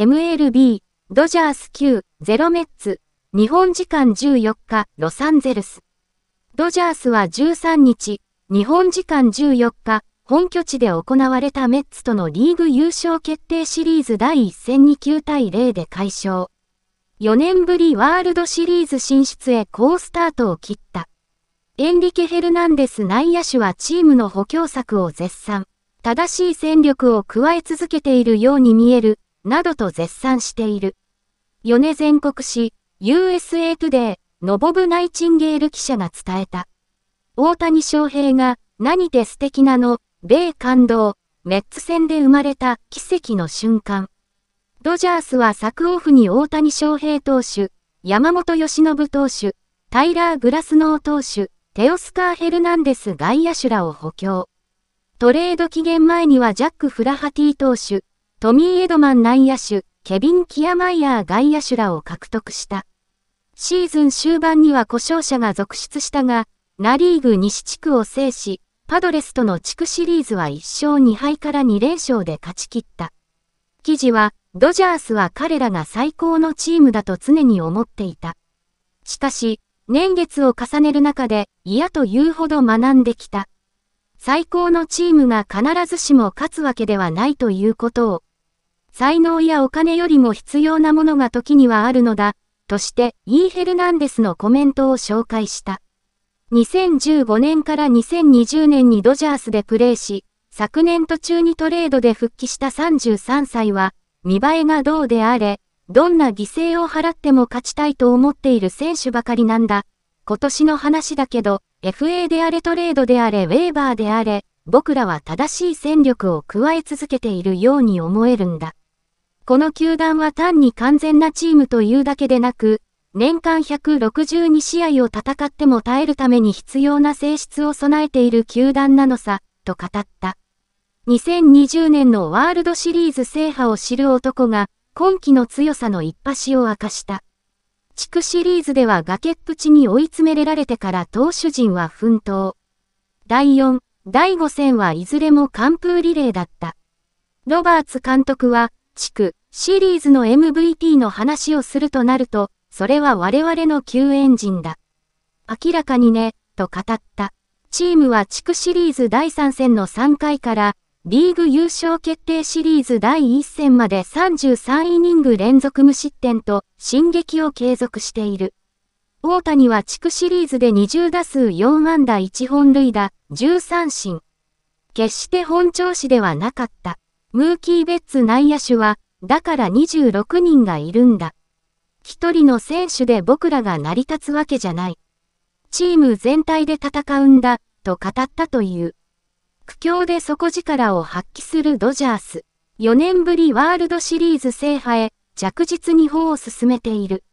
MLB、ドジャース9、0メッツ、日本時間14日、ロサンゼルス。ドジャースは13日、日本時間14日、本拠地で行われたメッツとのリーグ優勝決定シリーズ第1戦に9対0で快勝。4年ぶりワールドシリーズ進出へ好スタートを切った。エンリケ・ヘルナンデス内野手はチームの補強策を絶賛。正しい戦力を加え続けているように見えるなどと絶賛している。米全国紙 USA トゥデ y のボブ・ナイチンゲール記者が伝えた。大谷翔平が何て素敵なの、米感動、メッツ戦で生まれた奇跡の瞬間。ドジャースは昨オフに大谷翔平投手、山本由伸投手、タイラー・グラスノー投手、テオスカー・ヘルナンデス外野手らを補強。トレード期限前にはジャック・フラハティ投手、トミー・エドマン内野手、ケビン・キアマイヤー外野手らを獲得した。シーズン終盤には故障者が続出したが、ナリーグ西地区を制し、パドレスとの地区シリーズは1勝2敗から2連勝で勝ち切った。記事は、ドジャースは彼らが最高のチームだと常に思っていた。しかし、年月を重ねる中で嫌というほど学んできた。最高のチームが必ずしも勝つわけではないということを、才能やお金よりも必要なものが時にはあるのだ、としてイーヘルナンデスのコメントを紹介した。2015年から2020年にドジャースでプレーし、昨年途中にトレードで復帰した33歳は、見栄えがどうであれ、どんな犠牲を払っても勝ちたいと思っている選手ばかりなんだ。今年の話だけど、FA であれトレードであれウェーバーであれ、僕らは正しい戦力を加え続けているように思えるんだ。この球団は単に完全なチームというだけでなく、年間162試合を戦っても耐えるために必要な性質を備えている球団なのさ、と語った。2020年のワールドシリーズ制覇を知る男が、今季の強さの一端を明かした。地区シリーズでは崖っぷちに追い詰められてから投手陣は奮闘。第4、第5戦はいずれも完封リレーだった。ロバーツ監督は、地区、シリーズの MVP の話をするとなると、それは我々の救援陣だ。明らかにね、と語った。チームは地区シリーズ第3戦の3回から、リーグ優勝決定シリーズ第1戦まで33イニング連続無失点と、進撃を継続している。大谷は地区シリーズで20打数4安打1本塁打、13進。決して本調子ではなかった。ムーキー・ベッツ内野手は、だから26人がいるんだ。一人の選手で僕らが成り立つわけじゃない。チーム全体で戦うんだ、と語ったという。苦境で底力を発揮するドジャース。4年ぶりワールドシリーズ制覇へ、着実に歩を進めている。